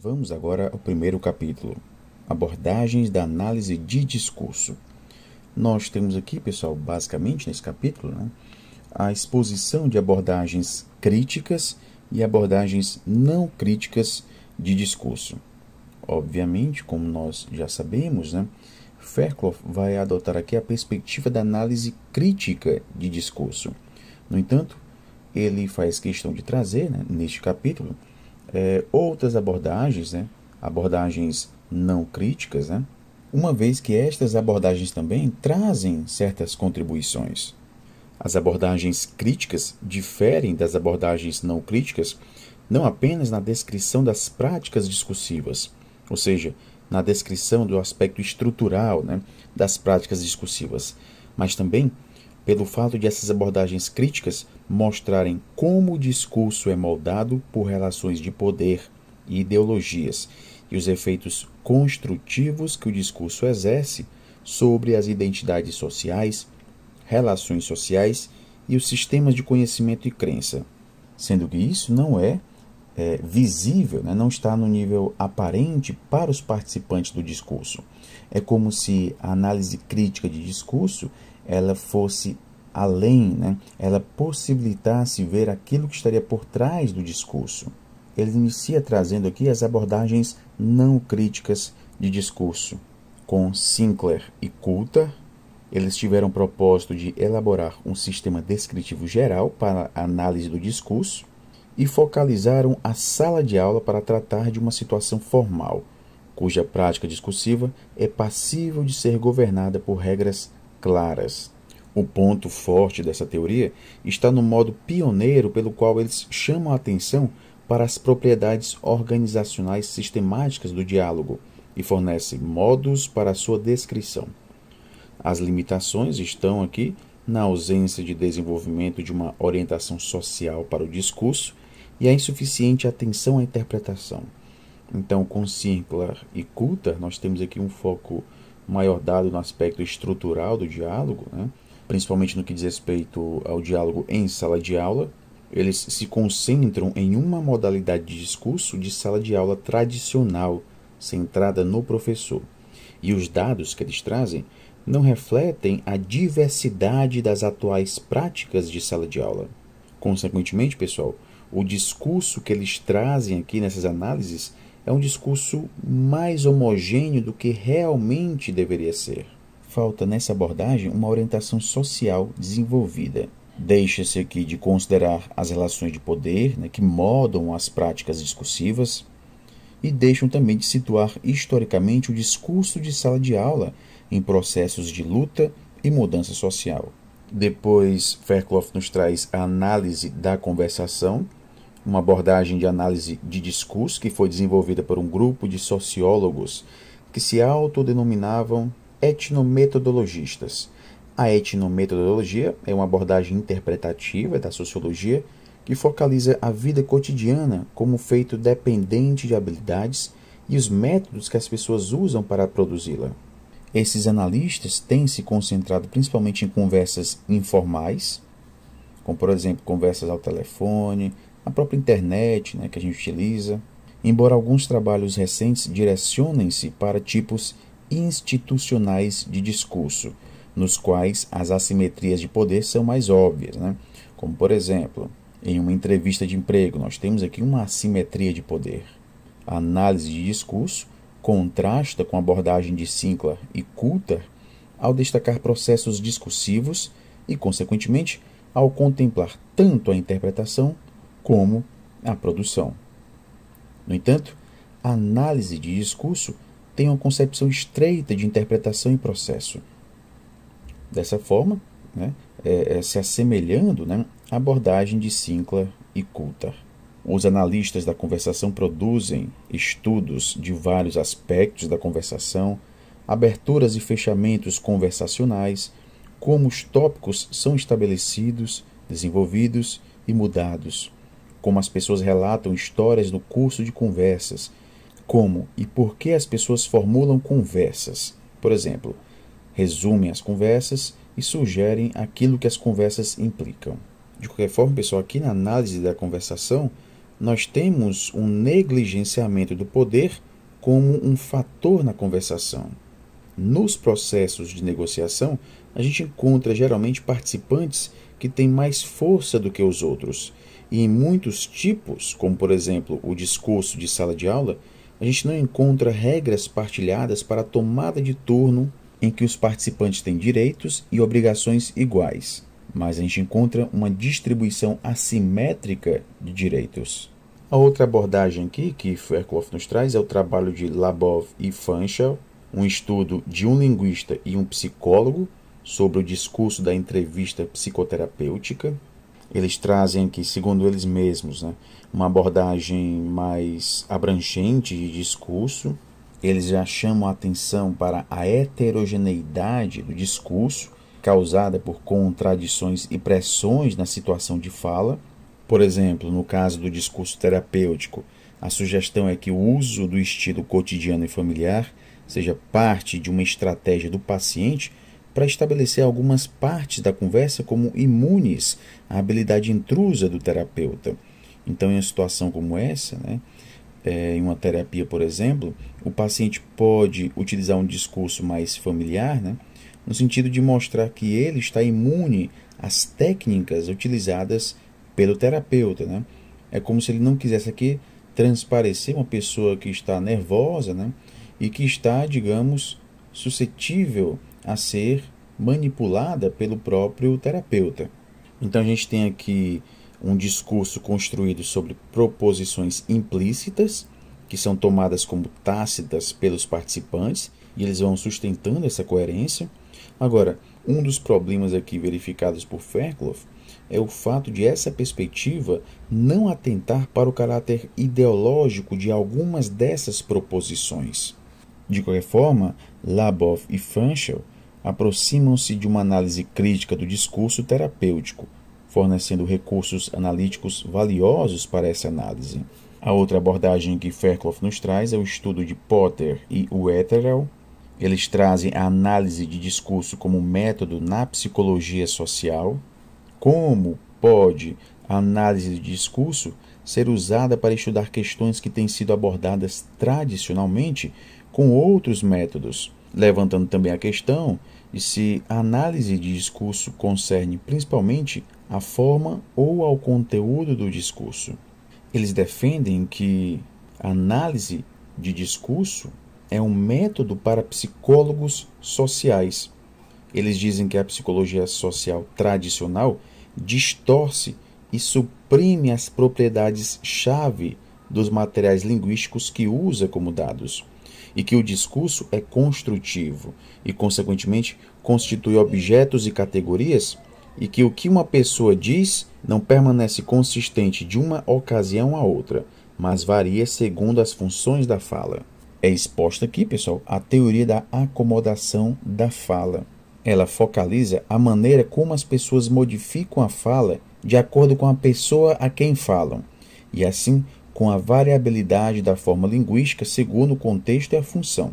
vamos agora ao primeiro capítulo: abordagens da análise de discurso. Nós temos aqui, pessoal, basicamente nesse capítulo, né, a exposição de abordagens críticas e abordagens não críticas de discurso. Obviamente, como nós já sabemos, né, Fairclough vai adotar aqui a perspectiva da análise crítica de discurso. No entanto, ele faz questão de trazer, né, neste capítulo, é, outras abordagens, né? abordagens não críticas, né? uma vez que estas abordagens também trazem certas contribuições. As abordagens críticas diferem das abordagens não críticas não apenas na descrição das práticas discursivas, ou seja, na descrição do aspecto estrutural né, das práticas discursivas, mas também pelo fato de essas abordagens críticas mostrarem como o discurso é moldado por relações de poder e ideologias e os efeitos construtivos que o discurso exerce sobre as identidades sociais, relações sociais e os sistemas de conhecimento e crença, sendo que isso não é, é visível, né? não está no nível aparente para os participantes do discurso. É como se a análise crítica de discurso ela fosse além, né? ela possibilitasse ver aquilo que estaria por trás do discurso. Ele inicia trazendo aqui as abordagens não críticas de discurso. Com Sinclair e Coulter, eles tiveram o propósito de elaborar um sistema descritivo geral para a análise do discurso e focalizaram a sala de aula para tratar de uma situação formal, cuja prática discursiva é passível de ser governada por regras claras. O ponto forte dessa teoria está no modo pioneiro pelo qual eles chamam a atenção para as propriedades organizacionais sistemáticas do diálogo e fornecem modos para sua descrição. As limitações estão aqui na ausência de desenvolvimento de uma orientação social para o discurso e a insuficiente atenção à interpretação. Então, com Sinclair e Coulter, nós temos aqui um foco maior dado no aspecto estrutural do diálogo, né? principalmente no que diz respeito ao diálogo em sala de aula. Eles se concentram em uma modalidade de discurso de sala de aula tradicional, centrada no professor. E os dados que eles trazem não refletem a diversidade das atuais práticas de sala de aula. Consequentemente, pessoal, o discurso que eles trazem aqui nessas análises é um discurso mais homogêneo do que realmente deveria ser. Falta nessa abordagem uma orientação social desenvolvida. Deixa-se aqui de considerar as relações de poder né, que modam as práticas discursivas e deixam também de situar historicamente o discurso de sala de aula em processos de luta e mudança social. Depois, Fairclough nos traz a análise da conversação, uma abordagem de análise de discurso que foi desenvolvida por um grupo de sociólogos que se autodenominavam etnometodologistas. A etnometodologia é uma abordagem interpretativa da sociologia que focaliza a vida cotidiana como feito dependente de habilidades e os métodos que as pessoas usam para produzi-la. Esses analistas têm se concentrado principalmente em conversas informais, como por exemplo conversas ao telefone, a própria internet né, que a gente utiliza. Embora alguns trabalhos recentes direcionem-se para tipos institucionais de discurso, nos quais as assimetrias de poder são mais óbvias, né? como por exemplo, em uma entrevista de emprego, nós temos aqui uma assimetria de poder. A análise de discurso contrasta com a abordagem de Sinclair e Coulter ao destacar processos discursivos e, consequentemente, ao contemplar tanto a interpretação como a produção. No entanto, a análise de discurso tem uma concepção estreita de interpretação e processo. Dessa forma, né, é, é, se assemelhando né, à abordagem de Sinclair e Coulter. Os analistas da conversação produzem estudos de vários aspectos da conversação, aberturas e fechamentos conversacionais, como os tópicos são estabelecidos, desenvolvidos e mudados como as pessoas relatam histórias no curso de conversas, como e por que as pessoas formulam conversas. Por exemplo, resumem as conversas e sugerem aquilo que as conversas implicam. De qualquer forma, pessoal, aqui na análise da conversação, nós temos um negligenciamento do poder como um fator na conversação. Nos processos de negociação, a gente encontra geralmente participantes que têm mais força do que os outros e em muitos tipos, como por exemplo o discurso de sala de aula, a gente não encontra regras partilhadas para a tomada de turno em que os participantes têm direitos e obrigações iguais, mas a gente encontra uma distribuição assimétrica de direitos. A outra abordagem aqui que Fairclough nos traz é o trabalho de Labov e Fanchel, um estudo de um linguista e um psicólogo sobre o discurso da entrevista psicoterapêutica eles trazem aqui, segundo eles mesmos, né, uma abordagem mais abrangente de discurso. Eles já chamam a atenção para a heterogeneidade do discurso, causada por contradições e pressões na situação de fala. Por exemplo, no caso do discurso terapêutico, a sugestão é que o uso do estilo cotidiano e familiar seja parte de uma estratégia do paciente para estabelecer algumas partes da conversa como imunes à habilidade intrusa do terapeuta. Então, em uma situação como essa, né, é, em uma terapia, por exemplo, o paciente pode utilizar um discurso mais familiar, né, no sentido de mostrar que ele está imune às técnicas utilizadas pelo terapeuta. Né? É como se ele não quisesse aqui transparecer uma pessoa que está nervosa né, e que está, digamos, suscetível a ser manipulada pelo próprio terapeuta. Então a gente tem aqui um discurso construído sobre proposições implícitas, que são tomadas como tácitas pelos participantes, e eles vão sustentando essa coerência. Agora, um dos problemas aqui verificados por Fairclough é o fato de essa perspectiva não atentar para o caráter ideológico de algumas dessas proposições. De qualquer forma, Labov e Funchal aproximam-se de uma análise crítica do discurso terapêutico, fornecendo recursos analíticos valiosos para essa análise. A outra abordagem que Fairclough nos traz é o estudo de Potter e Wetherell. Eles trazem a análise de discurso como método na psicologia social. Como pode a análise de discurso ser usada para estudar questões que têm sido abordadas tradicionalmente com outros métodos, levantando também a questão de se a análise de discurso concerne principalmente à forma ou ao conteúdo do discurso. Eles defendem que a análise de discurso é um método para psicólogos sociais. Eles dizem que a psicologia social tradicional distorce e suprime as propriedades-chave dos materiais linguísticos que usa como dados e que o discurso é construtivo e, consequentemente, constitui objetos e categorias, e que o que uma pessoa diz não permanece consistente de uma ocasião a outra, mas varia segundo as funções da fala. É exposta aqui, pessoal, a teoria da acomodação da fala. Ela focaliza a maneira como as pessoas modificam a fala de acordo com a pessoa a quem falam, e assim com a variabilidade da forma linguística segundo o contexto e a função.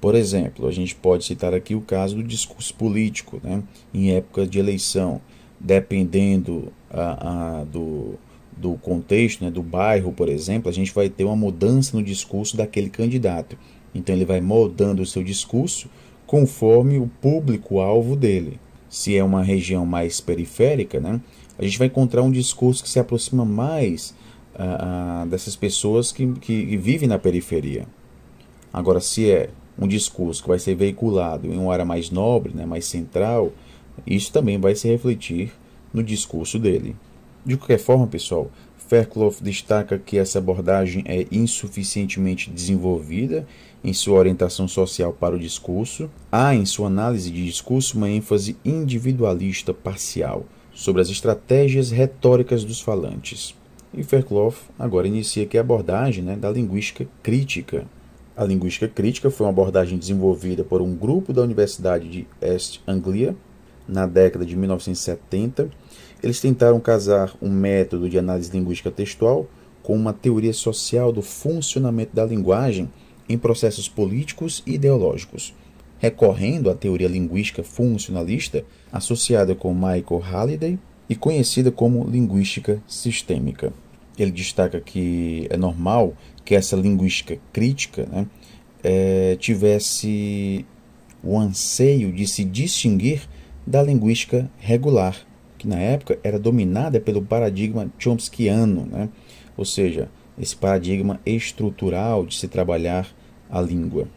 Por exemplo, a gente pode citar aqui o caso do discurso político, né? em época de eleição, dependendo a, a, do, do contexto, né? do bairro, por exemplo, a gente vai ter uma mudança no discurso daquele candidato. Então, ele vai moldando o seu discurso conforme o público-alvo dele. Se é uma região mais periférica, né? a gente vai encontrar um discurso que se aproxima mais ah, dessas pessoas que, que vivem na periferia. Agora, se é um discurso que vai ser veiculado em uma área mais nobre, né, mais central, isso também vai se refletir no discurso dele. De qualquer forma, pessoal, Fairclough destaca que essa abordagem é insuficientemente desenvolvida em sua orientação social para o discurso. Há em sua análise de discurso uma ênfase individualista parcial sobre as estratégias retóricas dos falantes. E Fairclough agora inicia aqui a abordagem né, da linguística crítica. A linguística crítica foi uma abordagem desenvolvida por um grupo da Universidade de East Anglia na década de 1970. Eles tentaram casar um método de análise linguística textual com uma teoria social do funcionamento da linguagem em processos políticos e ideológicos, recorrendo à teoria linguística funcionalista associada com Michael Halliday e conhecida como linguística sistêmica. Ele destaca que é normal que essa linguística crítica né, é, tivesse o anseio de se distinguir da linguística regular, que na época era dominada pelo paradigma chomskiano, né, ou seja, esse paradigma estrutural de se trabalhar a língua.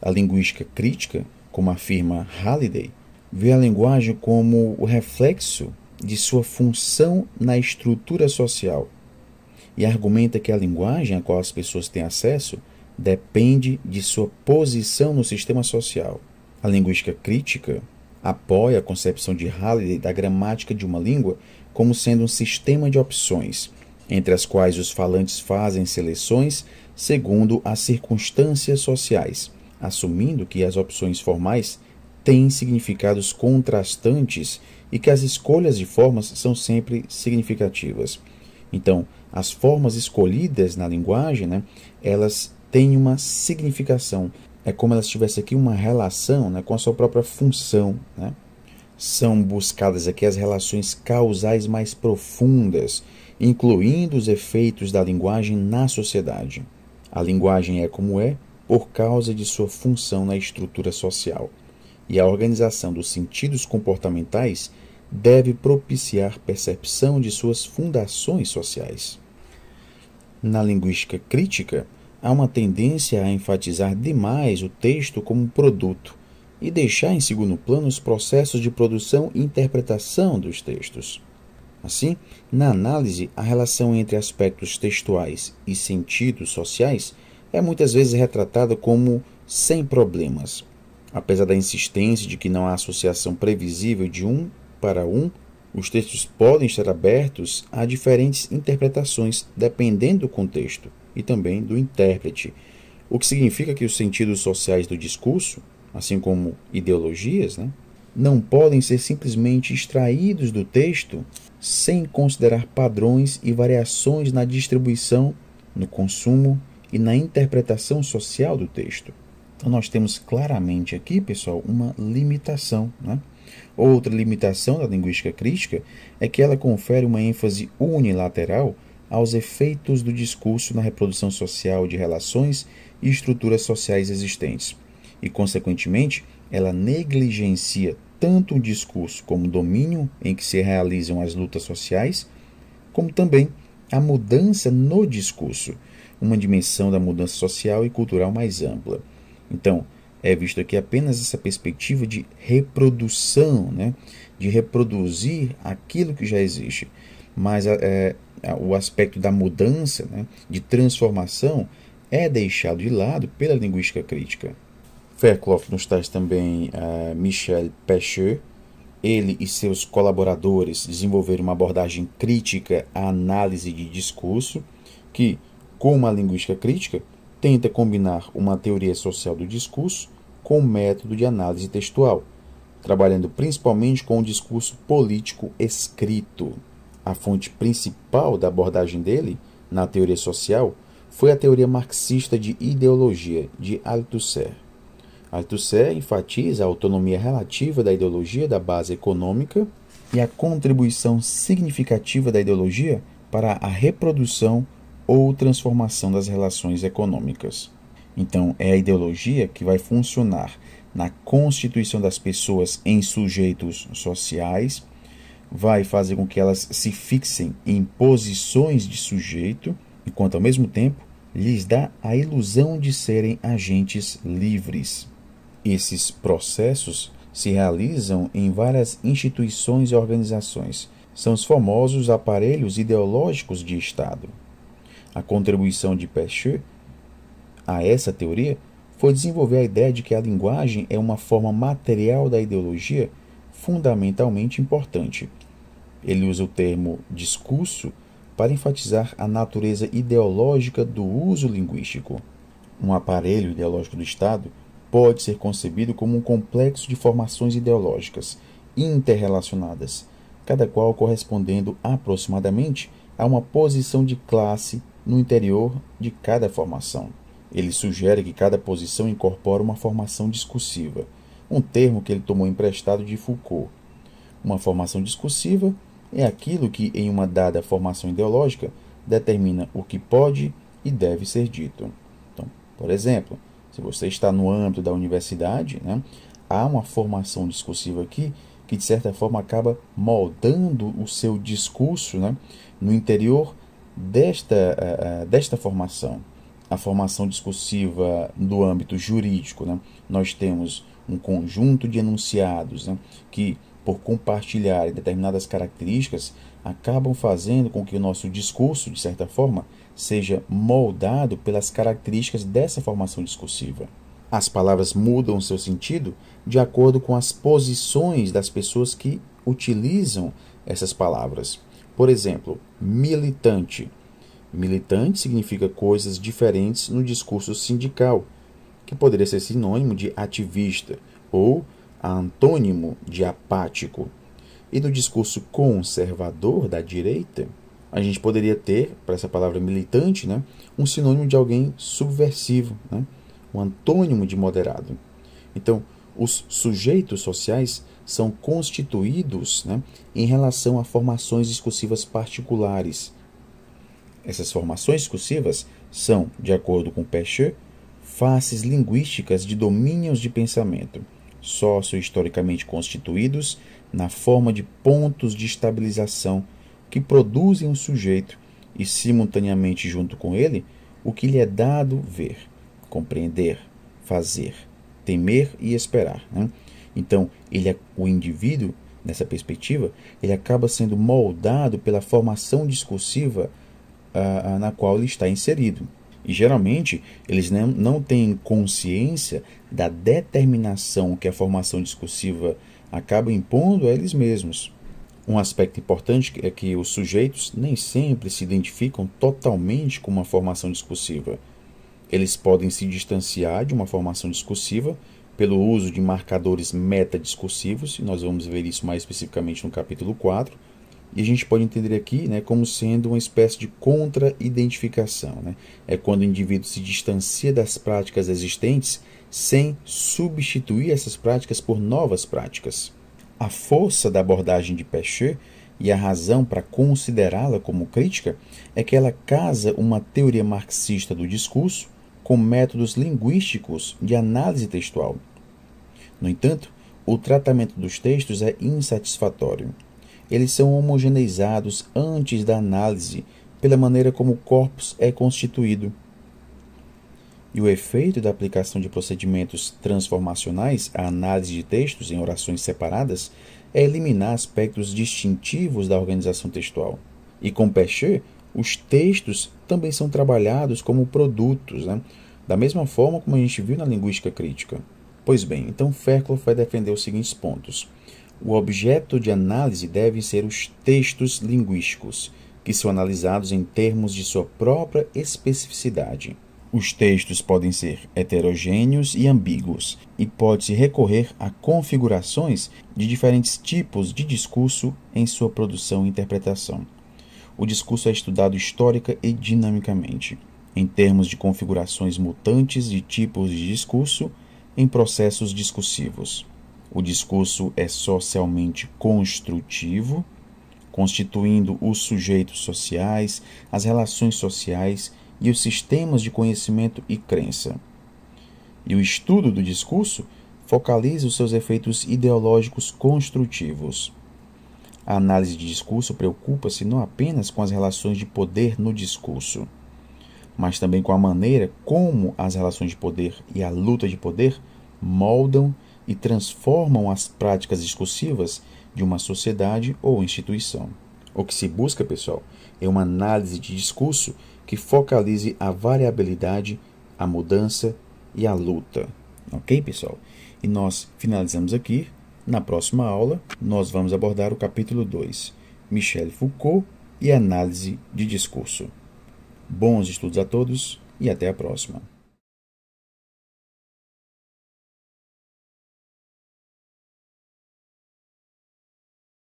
A linguística crítica, como afirma Halliday, vê a linguagem como o reflexo de sua função na estrutura social e argumenta que a linguagem a qual as pessoas têm acesso depende de sua posição no sistema social. A linguística crítica apoia a concepção de Halliday da gramática de uma língua como sendo um sistema de opções, entre as quais os falantes fazem seleções segundo as circunstâncias sociais, assumindo que as opções formais têm significados contrastantes e que as escolhas de formas são sempre significativas. Então, as formas escolhidas na linguagem, né, elas têm uma significação. É como elas tivessem aqui uma relação né, com a sua própria função. Né? São buscadas aqui as relações causais mais profundas, incluindo os efeitos da linguagem na sociedade. A linguagem é como é por causa de sua função na estrutura social e a organização dos sentidos comportamentais deve propiciar percepção de suas fundações sociais. Na linguística crítica, há uma tendência a enfatizar demais o texto como produto e deixar em segundo plano os processos de produção e interpretação dos textos. Assim, na análise, a relação entre aspectos textuais e sentidos sociais é muitas vezes retratada como sem problemas, Apesar da insistência de que não há associação previsível de um para um, os textos podem estar abertos a diferentes interpretações dependendo do contexto e também do intérprete, o que significa que os sentidos sociais do discurso, assim como ideologias, né, não podem ser simplesmente extraídos do texto sem considerar padrões e variações na distribuição, no consumo e na interpretação social do texto. Então, nós temos claramente aqui, pessoal, uma limitação. Né? Outra limitação da linguística crítica é que ela confere uma ênfase unilateral aos efeitos do discurso na reprodução social de relações e estruturas sociais existentes. E, consequentemente, ela negligencia tanto o discurso como o domínio em que se realizam as lutas sociais, como também a mudança no discurso, uma dimensão da mudança social e cultural mais ampla. Então, é visto aqui apenas essa perspectiva de reprodução, né? de reproduzir aquilo que já existe. Mas é, é o aspecto da mudança, né? de transformação, é deixado de lado pela linguística crítica. Fairclough nos traz também uh, Michel Pecheux. Ele e seus colaboradores desenvolveram uma abordagem crítica à análise de discurso que, como a linguística crítica, tenta combinar uma teoria social do discurso com um método de análise textual, trabalhando principalmente com o discurso político escrito. A fonte principal da abordagem dele, na teoria social, foi a teoria marxista de ideologia de Althusser. Althusser enfatiza a autonomia relativa da ideologia da base econômica e a contribuição significativa da ideologia para a reprodução ou transformação das relações econômicas. Então, é a ideologia que vai funcionar na constituição das pessoas em sujeitos sociais, vai fazer com que elas se fixem em posições de sujeito, enquanto ao mesmo tempo lhes dá a ilusão de serem agentes livres. Esses processos se realizam em várias instituições e organizações. São os famosos aparelhos ideológicos de Estado. A contribuição de Pecheux a essa teoria foi desenvolver a ideia de que a linguagem é uma forma material da ideologia fundamentalmente importante. Ele usa o termo discurso para enfatizar a natureza ideológica do uso linguístico. Um aparelho ideológico do Estado pode ser concebido como um complexo de formações ideológicas interrelacionadas, cada qual correspondendo aproximadamente a uma posição de classe no interior de cada formação. Ele sugere que cada posição incorpora uma formação discursiva, um termo que ele tomou emprestado de Foucault. Uma formação discursiva é aquilo que, em uma dada formação ideológica, determina o que pode e deve ser dito. Então, por exemplo, se você está no âmbito da universidade, né, há uma formação discursiva aqui que, de certa forma, acaba moldando o seu discurso né, no interior desta, eh, eh, desta formação, a formação discursiva do âmbito jurídico, né? nós temos um conjunto de enunciados né? que, por compartilharem determinadas características, acabam fazendo com que o nosso discurso, de certa forma, seja moldado pelas características dessa formação discursiva. As palavras mudam seu sentido de acordo com as posições das pessoas que utilizam essas palavras. Por exemplo, militante. Militante significa coisas diferentes no discurso sindical, que poderia ser sinônimo de ativista ou antônimo de apático. E no discurso conservador da direita, a gente poderia ter, para essa palavra militante, né, um sinônimo de alguém subversivo, né, um antônimo de moderado. Então, os sujeitos sociais são constituídos né, em relação a formações discursivas particulares. Essas formações discursivas são, de acordo com Pescher, faces linguísticas de domínios de pensamento, socio-historicamente constituídos na forma de pontos de estabilização que produzem um sujeito e, simultaneamente junto com ele, o que lhe é dado ver, compreender, fazer, temer e esperar. Né? Então, ele é, o indivíduo, nessa perspectiva, ele acaba sendo moldado pela formação discursiva ah, ah, na qual ele está inserido. E geralmente eles não, não têm consciência da determinação que a formação discursiva acaba impondo a eles mesmos. Um aspecto importante é que os sujeitos nem sempre se identificam totalmente com uma formação discursiva. Eles podem se distanciar de uma formação discursiva pelo uso de marcadores metadiscursivos, e nós vamos ver isso mais especificamente no capítulo 4. E a gente pode entender aqui né, como sendo uma espécie de contra-identificação. Né? É quando o indivíduo se distancia das práticas existentes sem substituir essas práticas por novas práticas. A força da abordagem de Pecheux e a razão para considerá-la como crítica é que ela casa uma teoria marxista do discurso com métodos linguísticos de análise textual. No entanto, o tratamento dos textos é insatisfatório. Eles são homogeneizados antes da análise pela maneira como o corpus é constituído. E o efeito da aplicação de procedimentos transformacionais à análise de textos em orações separadas é eliminar aspectos distintivos da organização textual. E com Pecher, os textos também são trabalhados como produtos, né? da mesma forma como a gente viu na linguística crítica. Pois bem, então Fairclough vai defender os seguintes pontos. O objeto de análise deve ser os textos linguísticos, que são analisados em termos de sua própria especificidade. Os textos podem ser heterogêneos e ambíguos, e pode-se recorrer a configurações de diferentes tipos de discurso em sua produção e interpretação. O discurso é estudado histórica e dinamicamente em termos de configurações mutantes de tipos de discurso em processos discursivos. O discurso é socialmente construtivo, constituindo os sujeitos sociais, as relações sociais e os sistemas de conhecimento e crença. E o estudo do discurso focaliza os seus efeitos ideológicos construtivos. A análise de discurso preocupa-se não apenas com as relações de poder no discurso, mas também com a maneira como as relações de poder e a luta de poder moldam e transformam as práticas discursivas de uma sociedade ou instituição. O que se busca, pessoal, é uma análise de discurso que focalize a variabilidade, a mudança e a luta. Ok, pessoal? E nós finalizamos aqui. Na próxima aula, nós vamos abordar o capítulo 2, Michel Foucault e análise de discurso. Bons estudos a todos e até a próxima.